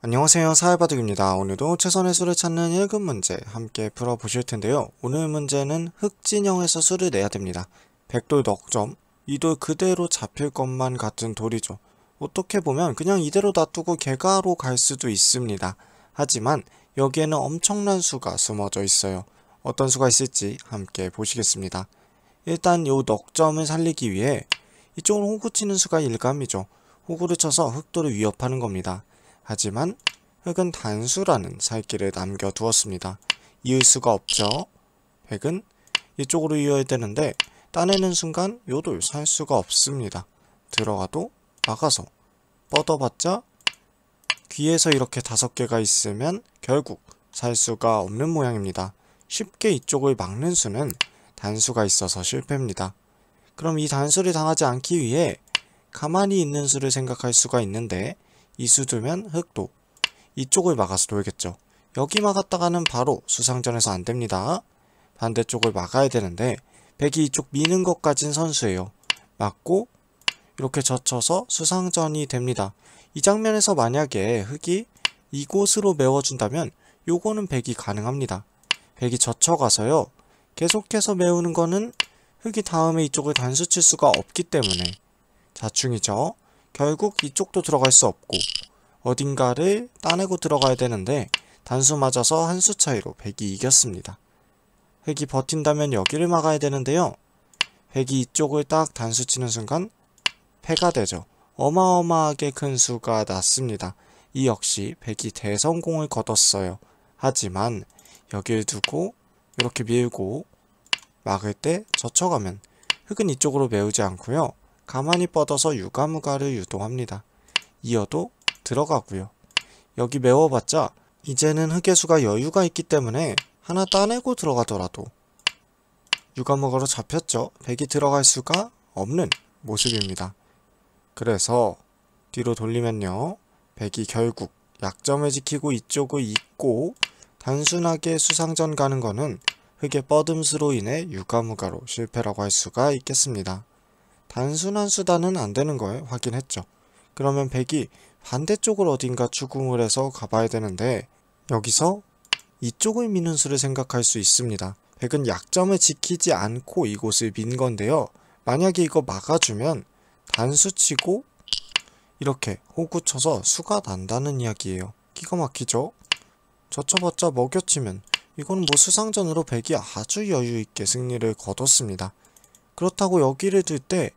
안녕하세요 사회바둑입니다. 오늘도 최선의 수를 찾는 1급 문제 함께 풀어보실 텐데요. 오늘 문제는 흑진영에서 수를 내야 됩니다. 백돌 넉점, 이 돌 그대로 잡힐 것만 같은 돌이죠. 어떻게 보면 그냥 이대로 놔두고 개가로 갈 수도 있습니다. 하지만 여기에는 엄청난 수가 숨어져 있어요. 어떤 수가 있을지 함께 보시겠습니다. 일단 요 넉점을 살리기 위해 이쪽으로 호구 치는 수가 일감이죠. 호구를 쳐서 흑돌을 위협하는 겁니다. 하지만 흑은 단수라는 살길을 남겨두었습니다. 이을 수가 없죠. 획은 이쪽으로 이어야 되는데 따내는 순간 요돌 살 수가 없습니다. 들어가도 막아서 뻗어봤자 귀에서 이렇게 다섯 개가 있으면 결국 살 수가 없는 모양입니다. 쉽게 이쪽을 막는 수는 단수가 있어서 실패입니다. 그럼 이 단수를 당하지 않기 위해 가만히 있는 수를 생각할 수가 있는데 이수 두면 흑도 이쪽을 막아서 돌겠죠. 여기 막았다가는 바로 수상전에서 안됩니다. 반대쪽을 막아야 되는데 백이 이쪽 미는 것까진 선수예요. 막고 이렇게 젖혀서 수상전이 됩니다. 이 장면에서 만약에 흑이 이곳으로 메워준다면 요거는 백이 가능합니다. 백이 젖혀가서요. 계속해서 메우는 거는 흑이 다음에 이쪽을 단수 칠 수가 없기 때문에 자충이죠. 결국 이쪽도 들어갈 수 없고 어딘가를 따내고 들어가야 되는데 단수 맞아서 한 수 차이로 백이 이겼습니다. 백이 버틴다면 여기를 막아야 되는데요. 백이 이쪽을 딱 단수 치는 순간 패가 되죠. 어마어마하게 큰 수가 났습니다. 이 역시 백이 대성공을 거뒀어요. 하지만 여길 두고 이렇게 밀고 막을 때 젖혀가면 흙은 이쪽으로 메우지 않고요. 가만히 뻗어서 유가무가를 유도합니다. 이어도 들어가고요. 여기 메워봤자 이제는 흑개수가 여유가 있기 때문에 하나 따내고 들어가더라도 유가무가로 잡혔죠. 백이 들어갈 수가 없는 모습입니다. 그래서 뒤로 돌리면요. 백이 결국 약점을 지키고 이쪽을 잇고 단순하게 수상전 가는 거는 흑의 뻗음수로 인해 유가무가로 실패라고 할 수가 있겠습니다. 단순한 수단은 안 되는 거걸 확인했죠. 그러면 백이 반대쪽을 어딘가 추궁을 해서 가봐야 되는데 여기서 이쪽을 미는 수를 생각할 수 있습니다. 백은 약점을 지키지 않고 이곳을 민 건데요. 만약에 이거 막아주면 단수치고 이렇게 호구 쳐서 수가 난다는 이야기예요. 기가 막히죠? 저쳐봤자 먹여치면 이건 뭐 수상전으로 백이 아주 여유있게 승리를 거뒀습니다. 그렇다고 여기를 들때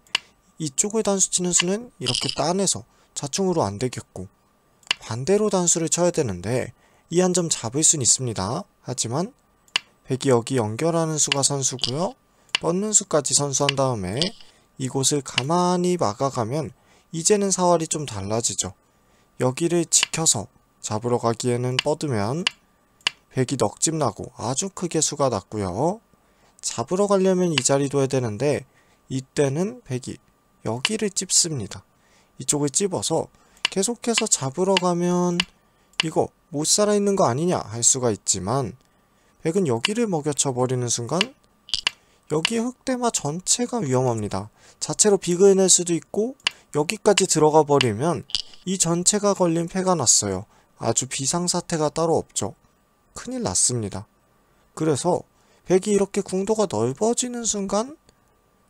이쪽을 단수 치는 수는 이렇게 따내서 자충으로 안 되겠고 반대로 단수를 쳐야 되는데 이 한 점 잡을 순 있습니다. 하지만 백이 여기 연결하는 수가 선수고요. 뻗는 수까지 선수한 다음에 이곳을 가만히 막아가면 이제는 사활이 좀 달라지죠. 여기를 지켜서 잡으러 가기에는 뻗으면 백이 넉집 나고 아주 크게 수가 났고요. 잡으러 가려면 이 자리 둬야 되는데 이때는 백이 여기를 찝습니다. 이쪽을 찝어서 계속해서 잡으러 가면 이거 못 살아있는 거 아니냐 할 수가 있지만 백은 여기를 먹여쳐 버리는 순간 여기 흑대마 전체가 위험합니다. 자체로 비그해 낼 수도 있고 여기까지 들어가 버리면 이 전체가 걸린 패가 났어요. 아주 비상사태가 따로 없죠. 큰일 났습니다. 그래서 백이 이렇게 궁도가 넓어지는 순간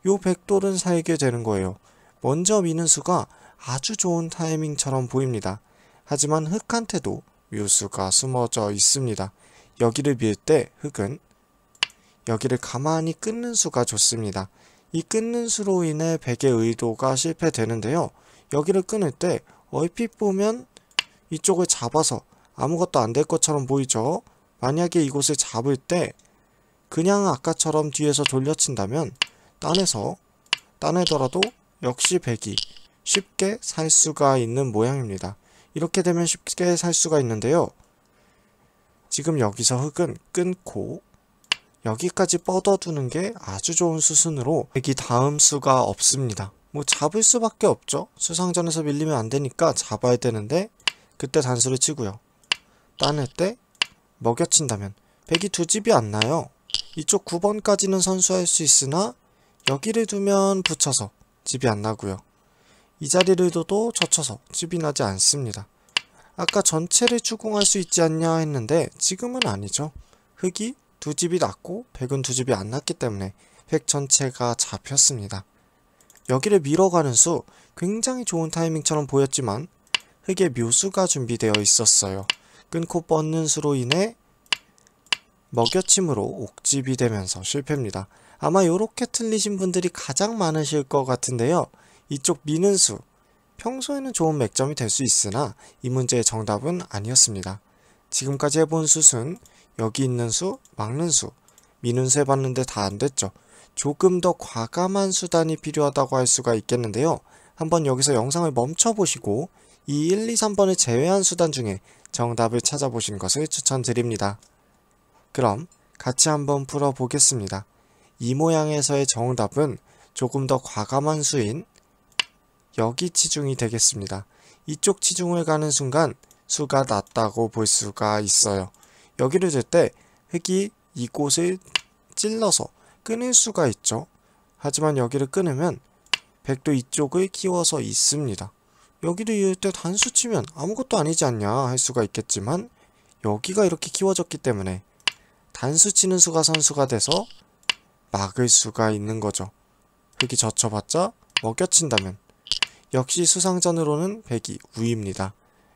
요 백돌은 살게 되는 거예요. 먼저 미는 수가 아주 좋은 타이밍처럼 보입니다. 하지만 흑한테도 묘수가 숨어져 있습니다. 여기를 밀때 흑은 여기를 가만히 끊는 수가 좋습니다. 이 끊는 수로 인해 백의 의도가 실패되는데요. 여기를 끊을 때 얼핏 보면 이쪽을 잡아서 아무것도 안 될 것처럼 보이죠? 만약에 이곳을 잡을 때 그냥 아까처럼 뒤에서 돌려친다면 딴에서 딴에더라도 역시 백이 쉽게 살 수가 있는 모양입니다. 이렇게 되면 쉽게 살 수가 있는데요. 지금 여기서 흙은 끊고 여기까지 뻗어두는 게 아주 좋은 수순으로 백이 다음 수가 없습니다. 뭐 잡을 수밖에 없죠. 수상전에서 밀리면 안 되니까 잡아야 되는데 그때 단수를 치고요. 따낼 때 먹여친다면 백이 두 집이 안 나요. 이쪽 9번까지는 선수할 수 있으나 여기를 두면 붙여서 집이 안 나고요. 이 자리를 둬도 젖혀서 집이 나지 않습니다. 아까 전체를 추궁할 수 있지 않냐 했는데 지금은 아니죠. 흙이 두 집이 났고 백은 두 집이 안 났기 때문에 백 전체가 잡혔습니다. 여기를 밀어가는 수 굉장히 좋은 타이밍처럼 보였지만 흙에 묘수가 준비되어 있었어요. 끊고 뻗는 수로 인해 먹여침으로 옥집이 되면서 실패입니다. 아마 이렇게 틀리신 분들이 가장 많으실 것 같은데요. 이쪽 미는수, 평소에는 좋은 맥점이 될 수 있으나 이 문제의 정답은 아니었습니다. 지금까지 해본 숫은 여기 있는 수, 막는 수, 미는 수 해봤는데 다 안됐죠. 조금 더 과감한 수단이 필요하다고 할 수가 있겠는데요. 한번 여기서 영상을 멈춰보시고 이 1, 2, 3번을 제외한 수단 중에 정답을 찾아보신 것을 추천드립니다. 그럼 같이 한번 풀어보겠습니다. 이 모양에서의 정답은 조금 더 과감한 수인 여기 치중이 되겠습니다. 이쪽 치중을 가는 순간 수가 낮다고 볼 수가 있어요. 여기를 줄때흙이 이곳을 찔러서 끊을 수가 있죠. 하지만 여기를 끊으면 백도 이쪽을 키워서 있습니다. 여기를 이을 때 단수 치면 아무것도 아니지 않냐 할 수가 있겠지만 여기가 이렇게 키워졌기 때문에 단수 치는 수가 선수가 돼서 막을 수가 있는 거죠. 흙이 젖혀봤자 먹여친다면 뭐 역시 수상전으로는 백이 우위입니다.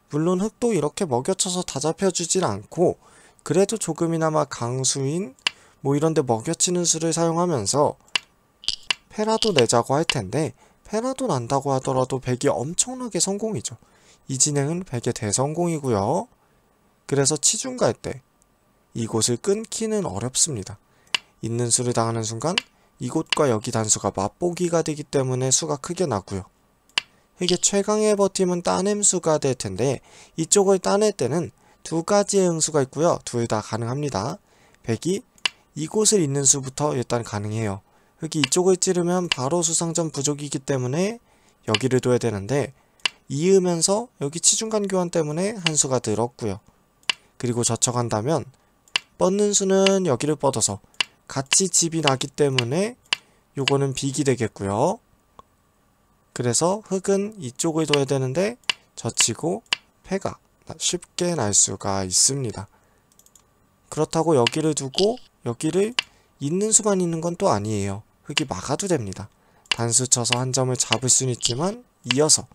물론 흙도 이렇게 먹여쳐서 다 잡혀주질 않고 그래도 조금이나마 강수인 뭐 이런데 먹여치는 수를 사용하면서 패라도 내자고 할 텐데 패라도 난다고 하더라도 백이 엄청나게 성공이죠. 이 진행은 백의 대성공이고요. 그래서 치중갈 때 이곳을 끊기는 어렵습니다. 있는 수를 당하는 순간 이곳과 여기 단수가 맛보기가 되기 때문에 수가 크게 나고요. 이게 최강의 버팀은 따냄수가 될 텐데 이쪽을 따낼 때는 두 가지의 응수가 있고요. 둘 다 가능합니다. 백이 이곳을 있는 수부터 일단 가능해요. 흙이 이쪽을 찌르면 바로 수상점 부족이기 때문에 여기를 둬야 되는데 이으면서 여기 치중간 교환 때문에 한 수가 들었고요 그리고 저쳐간다면 뻗는 수는 여기를 뻗어서 같이 집이 나기 때문에 요거는 빅이 되겠고요. 그래서 흙은 이쪽을 둬야 되는데 젖히고 폐가 쉽게 날 수가 있습니다. 그렇다고 여기를 두고 여기를 있는 수만 있는 건 또 아니에요. 흙이 막아도 됩니다. 단수 쳐서 한 점을 잡을 수는 있지만 이어서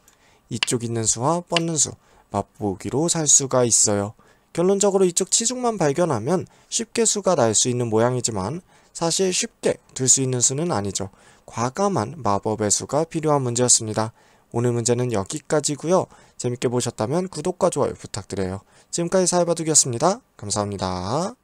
이쪽 있는 수와 뻗는 수 맛보기로 살 수가 있어요. 결론적으로 이쪽 치중만 발견하면 쉽게 수가 날 수 있는 모양이지만 사실 쉽게 들 수 있는 수는 아니죠. 과감한 마법의 수가 필요한 문제였습니다. 오늘 문제는 여기까지고요. 재밌게 보셨다면 구독과 좋아요 부탁드려요. 지금까지 사회바둑이었습니다. 감사합니다.